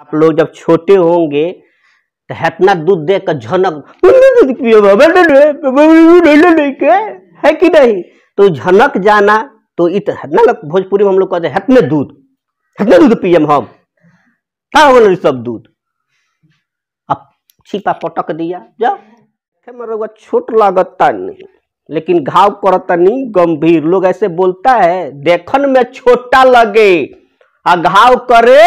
आप लोग जब छोटे होंगे तो इतना दूध दे कर झनक है कि नहीं तो झनक जाना तो इतना भोजपुरी में हम लोग कहते हैं दूध हतने दूध पियम हम कहा सब दूध अब छिपा पटक दिया जाओ छोट लागता नहीं लेकिन घाव करता नहीं गंभीर लोग ऐसे बोलता है देखन में छोटा लगे आ घाव करे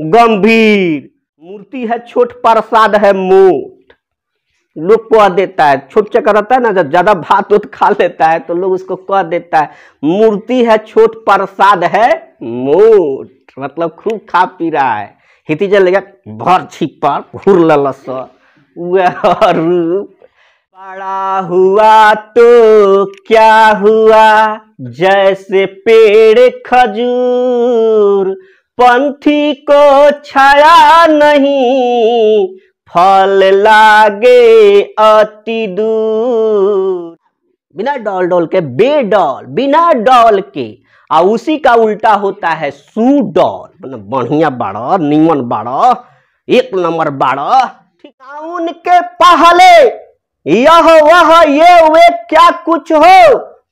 गंभीर मूर्ति है छोट प्रसाद है मोट लोग कह देता है छोट चक्कर रहता है ना जब ज्यादा भात उत खा लेता है तो लोग उसको कह देता है मूर्ति है छोट प्रसाद है मोट मतलब खूब खा पी रहा है हिती जल जलेगा भर छिपर भूर ललस वह बड़ा हुआ तो क्या हुआ जैसे पेड़ खजूर पंथी को छाया नहीं फल लागे अति दूर बिना डॉल डॉल के बेडॉल बिना डॉल के आ उसी का उल्टा होता है सू डॉल मतलब बढ़िया बाड़ा नीमन बाड़ा एक नंबर बाड़ा ठिकाउन के पहले यह वह ये वे क्या कुछ हो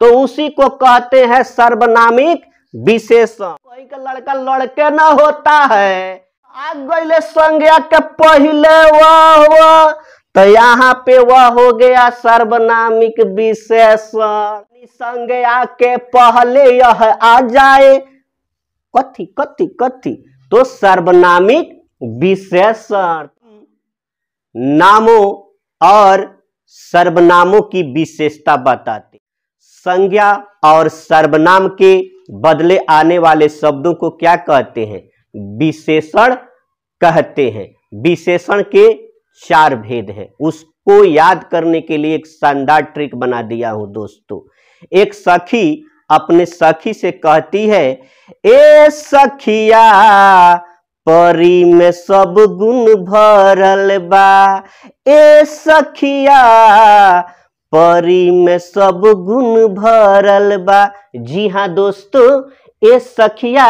तो उसी को कहते हैं सर्वनामिक विशेषण कोई का लड़का लड़के ना होता है आ गए संज्ञा के पहले वह वह तो यहाँ पे वह हो गया सर्वनामिक विशेषण संज्ञा के पहले यह आ जाए कथी कथी कथी तो सर्वनामिक विशेषण नामों और सर्वनामों की विशेषता बताते संज्ञा और सर्वनाम के बदले आने वाले शब्दों को क्या कहते हैं विशेषण कहते हैं विशेषण के चार भेद हैं उसको याद करने के लिए एक शानदार ट्रिक बना दिया हूं दोस्तों एक सखी अपने सखी से कहती है ए सखिया परी में सब गुण भरल बा ए सखिया परी में सब गुण भरल बा जी हाँ दोस्तों ए सखिया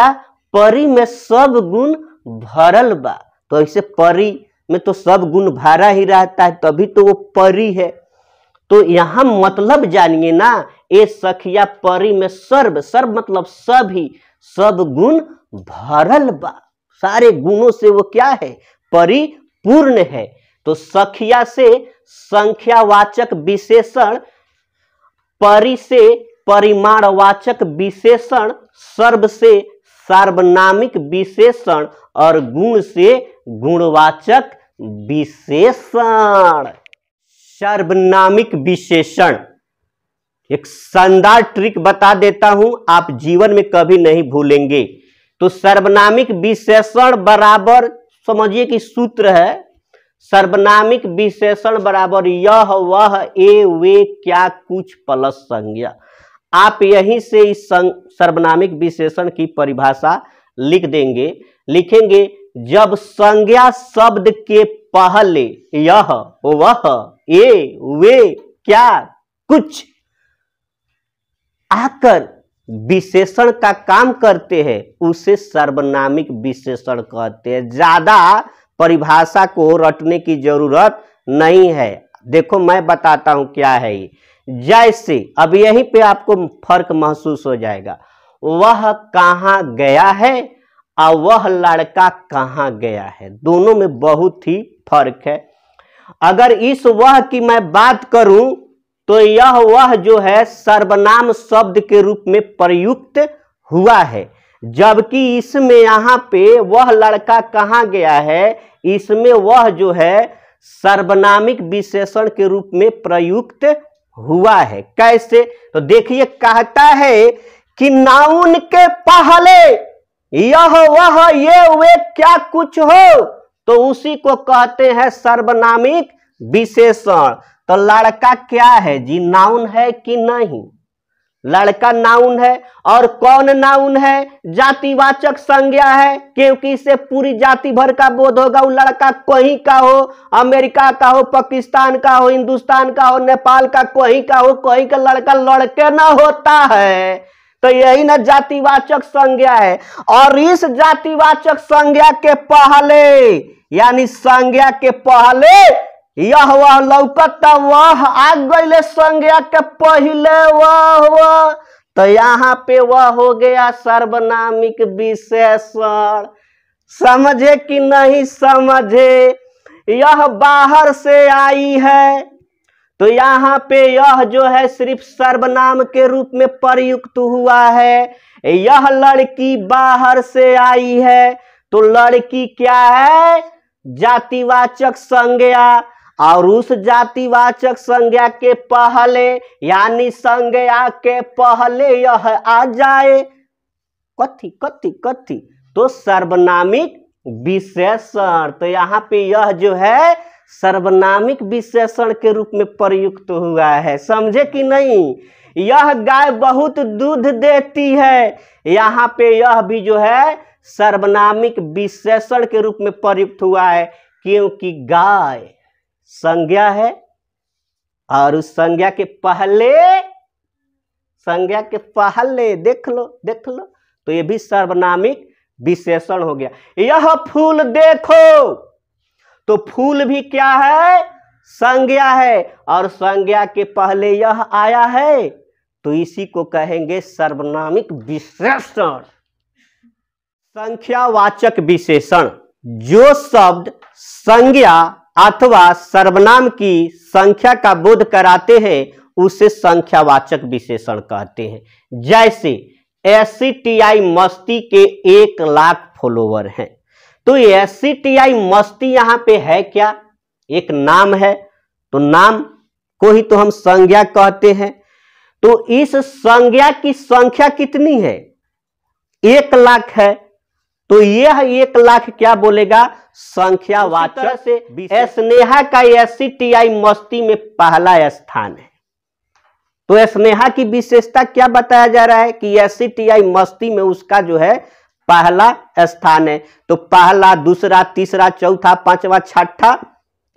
परी में सब गुण भरल बा तो ऐसे परी में तो सब गुण भरा ही रहता है तभी तो वो परी है तो यहाँ मतलब जानिए ना ए सखिया परी में सर्व सर्व मतलब सभी सब गुण भरल बा सारे गुणों से वो क्या है परिपूर्ण है तो सखिया से संख्यावाचक विशेषण परि से परिमाणवाचक विशेषण सर्व से सार्वनामिक विशेषण और गुण से गुणवाचक विशेषण सर्वनामिक विशेषण एक शानदार ट्रिक बता देता हूं आप जीवन में कभी नहीं भूलेंगे तो सर्वनामिक विशेषण बराबर समझिए कि सूत्र है सर्वनामिक विशेषण बराबर यह वह ए वे क्या कुछ प्लस संज्ञा आप यहीं से इस सर्वनामिक विशेषण की परिभाषा लिख देंगे लिखेंगे जब संज्ञा शब्द के पहले यह वह ए वे क्या कुछ आकर विशेषण का काम करते हैं उसे सर्वनामिक विशेषण कहते हैं ज्यादा परिभाषा को रटने की जरूरत नहीं है देखो मैं बताता हूं क्या है ये जैसे अब यहीं पे आपको फर्क महसूस हो जाएगा वह कहाँ गया है और वह लड़का कहाँ गया है दोनों में बहुत ही फर्क है अगर इस वह की मैं बात करूं तो यह वह जो है सर्वनाम शब्द के रूप में प्रयुक्त हुआ है जबकि इसमें यहां पे वह लड़का कहाँ गया है इसमें वह जो है सर्वनामिक विशेषण के रूप में प्रयुक्त हुआ है कैसे तो देखिए कहता है कि नाउन के पहले यह वह ये वे क्या कुछ हो तो उसी को कहते हैं सर्वनामिक विशेषण तो लड़का क्या है जी नाउन है कि नहीं लड़का नाउन है और कौन नाउन है जातिवाचक संज्ञा है क्योंकि इससे पूरी जाति भर का बोध होगा वो लड़का कहीं का हो अमेरिका का हो पाकिस्तान का हो हिंदुस्तान का हो नेपाल का कहीं का हो कहीं का लड़का लड़के ना होता है तो यही ना जातिवाचक संज्ञा है और इस जातिवाचक संज्ञा के पहले यानी संज्ञा के पहले यह वह लौकत वह आ गए संज्ञा के पहले वह वह तो यहाँ पे वह हो गया सर्वनामिक विशेषण समझे कि नहीं समझे यह बाहर से आई है तो यहाँ पे यह जो है सिर्फ सर्वनाम के रूप में प्रयुक्त हुआ है यह लड़की बाहर से आई है तो लड़की क्या है जातिवाचक संज्ञा और उस जातिवाचक संज्ञा के पहले यानी संज्ञा के पहले यह आ जाए कथी कथी कथी तो सर्वनामिक विशेषण तो यहाँ पे यह जो है सर्वनामिक विशेषण के रूप में प्रयुक्त हुआ है समझे कि नहीं यह गाय बहुत दूध देती है यहाँ पे यह भी जो है सर्वनामिक विशेषण के रूप में प्रयुक्त हुआ है क्योंकि गाय संज्ञा है और उस संज्ञा के पहले संज्ञा के पहले देख लो देख लो तो ये भी सर्वनामिक विशेषण हो गया यह फूल देखो तो फूल भी क्या है संज्ञा है और संज्ञा के पहले यह आया है तो इसी को कहेंगे सर्वनामिक विशेषण संख्यावाचक विशेषण जो शब्द संज्ञा अथवा सर्वनाम की संख्या का बोध कराते हैं उसे संख्यावाचक विशेषण कहते हैं जैसे एस मस्ती के एक लाख फॉलोवर हैं तो एस मस्ती यहाँ पे है क्या एक नाम है तो नाम को ही तो हम संज्ञा कहते हैं तो इस संज्ञा की संख्या कितनी है एक लाख है तो यह एक लाख क्या बोलेगा संख्या वाचक से स्नेहा का एस मस्ती में पहला स्थान है तो स्नेहा की विशेषता क्या बताया जा रहा है कि एस टी आई मस्ती में उसका जो है पहला स्थान है तो पहला दूसरा तीसरा चौथा पांचवा छठा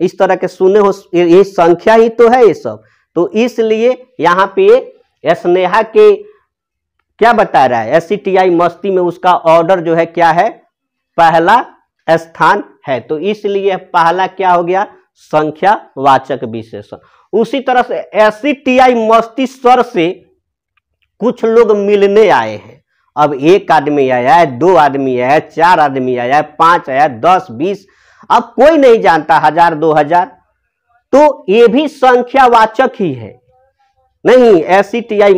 इस तरह के सुने हो ये संख्या ही तो है ये सब तो इसलिए यहाँ पे स्नेहा के क्या बता रहा है एस मस्ती में उसका ऑर्डर जो है क्या है पहला स्थान है तो इसलिए पहला क्या हो गया संख्यावाचक विशेषण उसी तरह से एस मस्ती स्वर से कुछ लोग मिलने आए हैं अब एक आदमी आया है दो आदमी आया है चार आदमी आया है पांच आया दस बीस अब कोई नहीं जानता हजार दो हजार तो ये भी संख्यावाचक ही है नहीं एस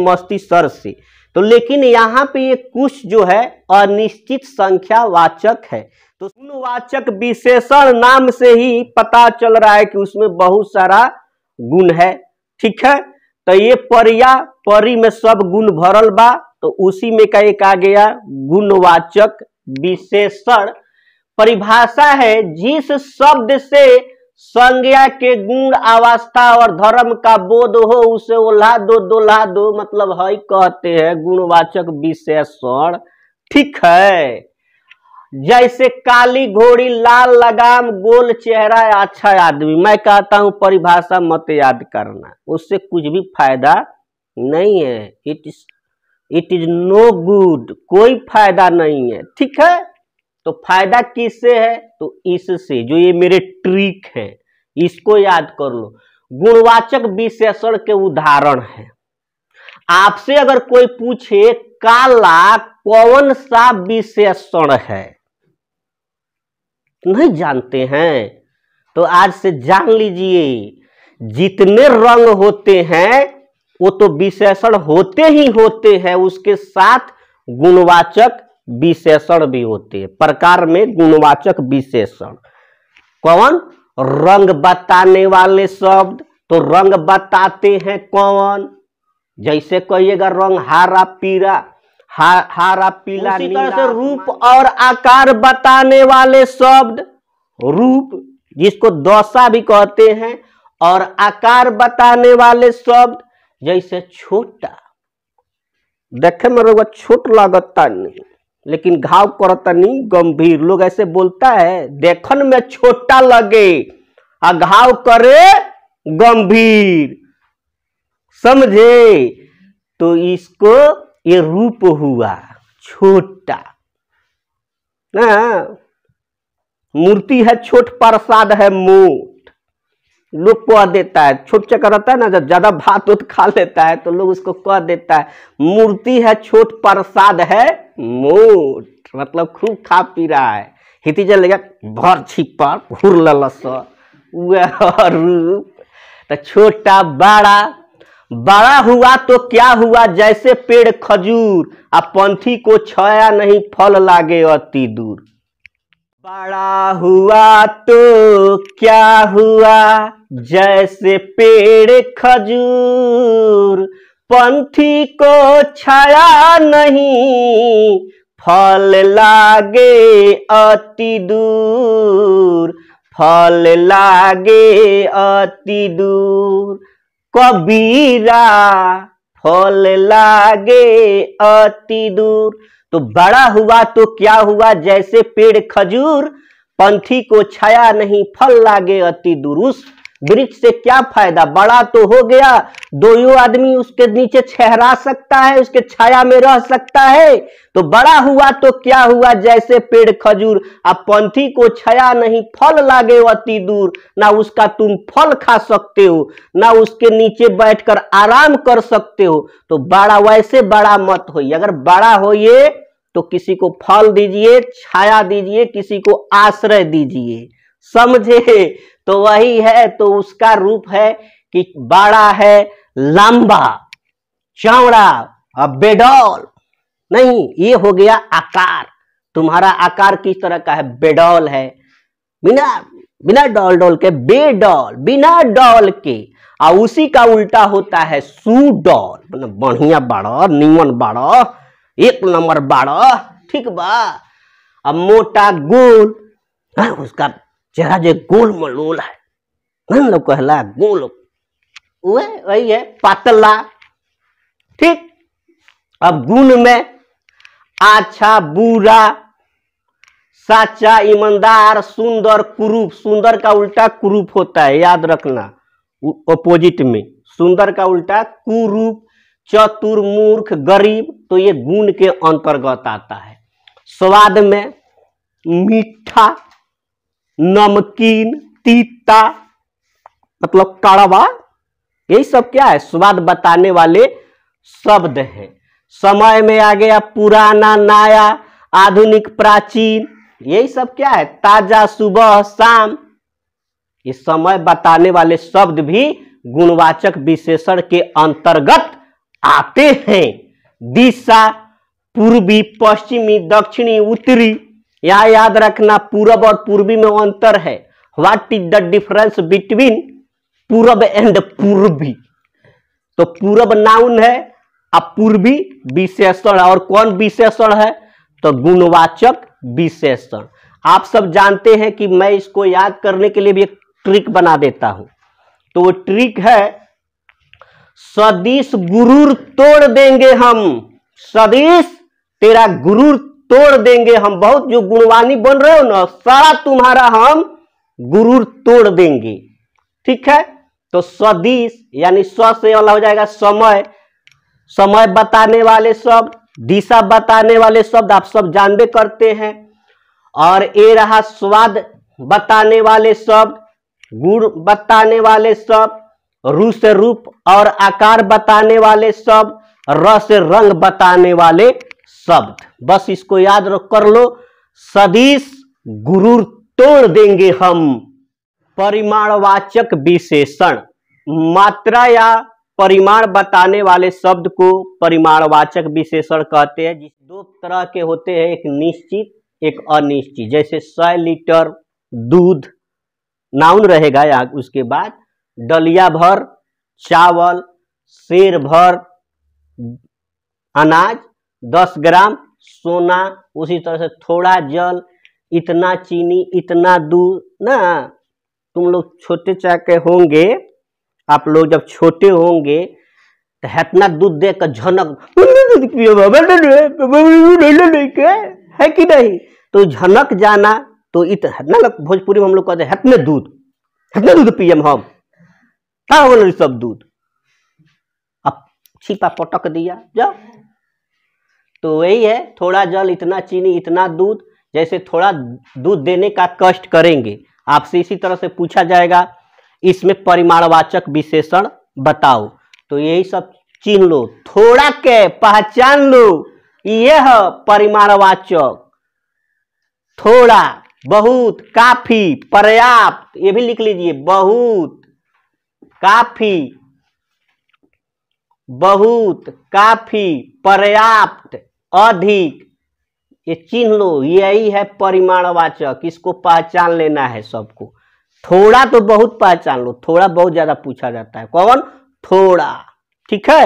मस्ती स्वर से तो लेकिन यहाँ पे ये कुछ जो है अनिश्चित संख्या वाचक है तो गुणवाचक विशेषण नाम से ही पता चल रहा है कि उसमें बहुत सारा गुण है ठीक है तो ये परिया परी में सब गुण भरल बा तो उसी में का एक आ गया गुणवाचक विशेषण परिभाषा है जिस शब्द से संज्ञा के गुण अवस्था और धर्म का बोध हो उसे ओल्हा दो दोल्हा दो मतलब है कहते हैं गुणवाचक विशेषण ठीक है जैसे काली घोड़ी लाल लगाम गोल चेहरा अच्छा आदमी मैं कहता हूं परिभाषा मत याद करना उससे कुछ भी फायदा नहीं है it is it is no good कोई फायदा नहीं है ठीक है तो फायदा किससे है तो इससे जो ये मेरे ट्रिक है इसको याद कर लो गुणवाचक विशेषण के उदाहरण है आपसे अगर कोई पूछे काला कौन सा विशेषण है नहीं जानते हैं तो आज से जान लीजिए जितने रंग होते हैं वो तो विशेषण होते ही होते हैं उसके साथ गुणवाचक विशेषण भी होते हैं प्रकार में गुणवाचक विशेषण कौन रंग बताने वाले शब्द तो रंग बताते हैं कौन जैसे कहिएगा रंग हरा पीला हा, हरा पीला उसी तरह से रूप और आकार बताने वाले शब्द रूप जिसको दशा भी कहते हैं और आकार बताने वाले शब्द जैसे छोटा देखे मेरे छोट लगता नहीं लेकिन घाव करतनी गंभीर लोग ऐसे बोलता है देखन में छोटा लगे आ घाव करे गंभीर समझे तो इसको ये रूप हुआ छोटा ना हाँ, मूर्ति है छोट प्रसाद है मुंह लोग कह देता है छोट चक्कर रहता है ना जब ज़्यादा भात उत खा लेता है तो लोग उसको कह देता है मूर्ति है छोट प्रसाद है मोट मतलब खूब खा पी रहा है हिती जल गया भर छिपर घूर लल रूप तो छोटा बड़ा बड़ा हुआ तो क्या हुआ जैसे पेड़ खजूर आ पंथी को छाया नहीं फल लागे अति दूर बड़ा हुआ तो क्या हुआ जैसे पेड़ खजूर पंथी को छाया नहीं फल लागे अति दूर फल लागे अति दूर कबीरा फल लागे अति दूर तो बड़ा हुआ तो क्या हुआ जैसे पेड़ खजूर पंथी को छाया नहीं फल लागे अति दुरुस्त वृक्ष से क्या फायदा बड़ा तो हो गया दो यो आदमी उसके नीचे छहरा सकता है उसके छाया में रह सकता है तो बड़ा हुआ तो क्या हुआ जैसे पेड़ खजूर अब पंथी को छाया नहीं फल लागे अति दूर ना उसका तुम फल खा सकते हो ना उसके नीचे बैठकर आराम कर सकते हो तो बड़ा वैसे बड़ा मत हो अगर बड़ा हो ये तो किसी को फल दीजिए छाया दीजिए किसी को आश्रय दीजिए समझे तो वही है तो उसका रूप है कि बड़ा है लंबा चौड़ा और बेडौल नहीं ये हो गया आकार तुम्हारा आकार किस तरह का है बेडौल है बिना बिना डॉल डॉल के बेडौल बिना डॉल के और उसी का उल्टा होता है सुडौल मतलब बढ़िया बाड़ा नीमन बाड़ा एक नंबर बारह ठीक बा अब मोटा गोल है हाँ, उसका चेहरा जो गोल मलोल है नहीं हाँ, लोग कहला गोल वह वही है पातला ठीक अब गुण में अच्छा बुरा साचा ईमानदार सुंदर कुरूप सुंदर का उल्टा कुरूप होता है याद रखना अपोजिट में सुंदर का उल्टा कुरूप चतुर मूर्ख गरीब तो ये गुण के अंतर्गत आता है स्वाद में मीठा नमकीन तीता मतलब कड़वा यही सब क्या है स्वाद बताने वाले शब्द हैं समय में आ गया पुराना नया आधुनिक प्राचीन यही सब क्या है ताजा सुबह शाम ये समय बताने वाले शब्द भी गुणवाचक विशेषण के अंतर्गत आते हैं दिशा पूर्वी पश्चिमी दक्षिणी उत्तरी यह याद रखना पूरब और पूर्वी में अंतर है what is the difference between पूरब एंड पूर्वी तो पूरब नाउन है अब पूर्वी विशेषण और कौन विशेषण है तो गुणवाचक विशेषण आप सब जानते हैं कि मैं इसको याद करने के लिए भी एक ट्रिक बना देता हूं तो वो ट्रिक है सदीश गुरूर तोड़ देंगे हम सदीश तेरा गुरूर तोड़ देंगे हम बहुत जो गुणवानी बन रहे हो ना सारा तुम्हारा हम गुरूर तोड़ देंगे ठीक है तो स्वदीश यानी स्व से वाला हो जाएगा समय समय बताने वाले शब्द दिशा बताने वाले शब्द आप सब जानबे करते हैं और ये रहा स्वाद बताने वाले शब्द गुण बताने वाले शब्द रू से रूप और आकार बताने वाले शब्द र से रंग बताने वाले शब्द बस इसको याद रख कर लो सदीश गुरु तोड़ देंगे हम परिमाणवाचक विशेषण मात्रा या परिमाण बताने वाले शब्द को परिमाणवाचक विशेषण कहते हैं जिस दो तरह के होते हैं एक निश्चित एक अनिश्चित जैसे सौ लीटर दूध नाउन रहेगा या उसके बाद डलिया भर चावल शेर भर अनाज दस ग्राम सोना उसी तरह से थोड़ा जल इतना चीनी इतना दूध ना तुम लोग छोटे के होंगे आप लोग जब छोटे होंगे तो इतना दूध दे कर झनक है कि नहीं तो झनक जाना तो इतना भोजपुरी में हम लोग कहते हैं हतने दूध हतने दूध पियम हम कहा बोल सब दूध अब छिपा पटक दिया जाओ तो वही है थोड़ा जल इतना चीनी इतना दूध जैसे थोड़ा दूध देने का कष्ट करेंगे आपसे इसी तरह से पूछा जाएगा इसमें परिमाणवाचक विशेषण बताओ तो यही सब चीन लो थोड़ा के पहचान लो यह परिमाणवाचक थोड़ा बहुत काफी पर्याप्त ये भी लिख लीजिए बहुत काफी बहुत काफी पर्याप्त अधिक ये चिन्ह लो यही है परिमाणवाचक इसको पहचान लेना है सबको थोड़ा तो बहुत पहचान लो थोड़ा बहुत ज्यादा पूछा जाता है कौन थोड़ा ठीक है